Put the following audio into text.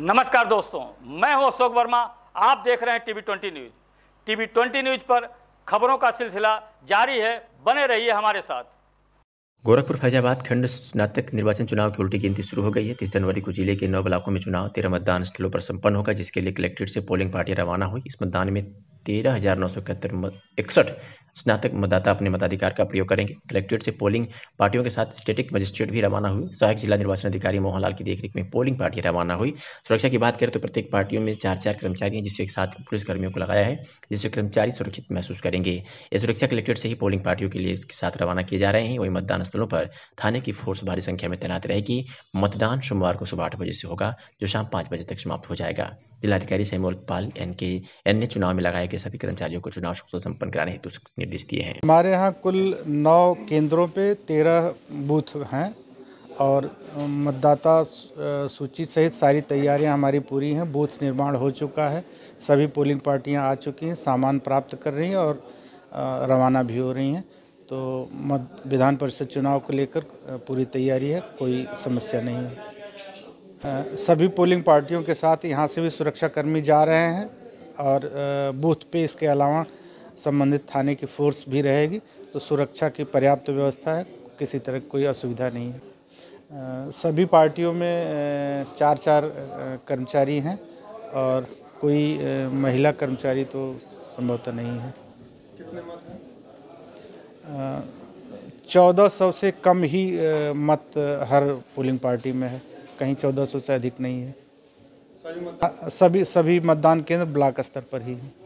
नमस्कार दोस्तों मैं हूं अशोक वर्मा आप देख रहे हैं TV twenty news TV twenty news पर खबरों का सिलसिला जारी है बने रहिए हमारे साथ गोरखपुर फैजाबाद खंड स्नातक निर्वाचन चुनाव की उल्टी गिनती शुरू हो गई है तीस जनवरी को जिले के नौ ब्लॉकों में चुनाव तेरह मतदान स्थलों पर संपन्न होगा जिसके लिए कलेक्ट्रेट से पोलिंग पार्टी रवाना हुई इस मतदान में तेरह हजार नौ सौ इकहत्तर इकसठ स्नातक मतदाता अपने मताधिकार का प्रयोग करेंगे कलेक्ट्रेट से पोलिंग पार्टियों के साथ स्टेटिक मजिस्ट्रेट भी रवाना हुए सहायक जिला निर्वाचन अधिकारी मोहनलाल की देखरेख में पोलिंग पार्टी रवाना हुई सुरक्षा की बात करें तो प्रत्येक पार्टियों में चार चार कर्मचारी हैं जिससे एक साथ पुलिसकर्मियों को लगाया है जिससे कर्मचारी सुरक्षित महसूस करेंगे ये सुरक्षा कलेक्ट्रेट से ही पोलिंग पार्टियों के लिए इसके साथ रवाना किए जा रहे हैं वही मतदान स्थलों पर थाने की फोर्स भारी संख्या में तैनात रहेगी मतदान सोमवार को सुबह आठ बजे से होगा जो शाम पाँच बजे तक समाप्त हो जाएगा जिलाधिकारी सैमोल पाल एन के एन ने चुनाव में लगाए गए सभी कर्मचारियों को चुनाव संपन्न कराने हेतु निर्देश दिए हैं हमारे यहाँ कुल नौ केंद्रों पे तेरह बूथ हैं और मतदाता सूची सहित सारी तैयारियां हमारी पूरी हैं बूथ निर्माण हो चुका है सभी पोलिंग पार्टियां आ चुकी हैं सामान प्राप्त कर रही हैं और रवाना भी हो रही हैं तो मत विधान परिषद चुनाव को लेकर पूरी तैयारी है कोई समस्या नहीं है सभी पोलिंग पार्टियों के साथ यहाँ से भी सुरक्षाकर्मी जा रहे हैं और बूथ पे इसके अलावा संबंधित थाने की फोर्स भी रहेगी तो सुरक्षा की पर्याप्त व्यवस्था है किसी तरह की कोई असुविधा नहीं है सभी पार्टियों में चार चार कर्मचारी हैं और कोई महिला कर्मचारी तो संभवतः नहीं है चौदह सौ से कम ही मत हर पोलिंग पार्टी में है कहीं चौदह सौ से अधिक नहीं है सभी सभी मतदान केंद्र ब्लॉक स्तर पर ही हैं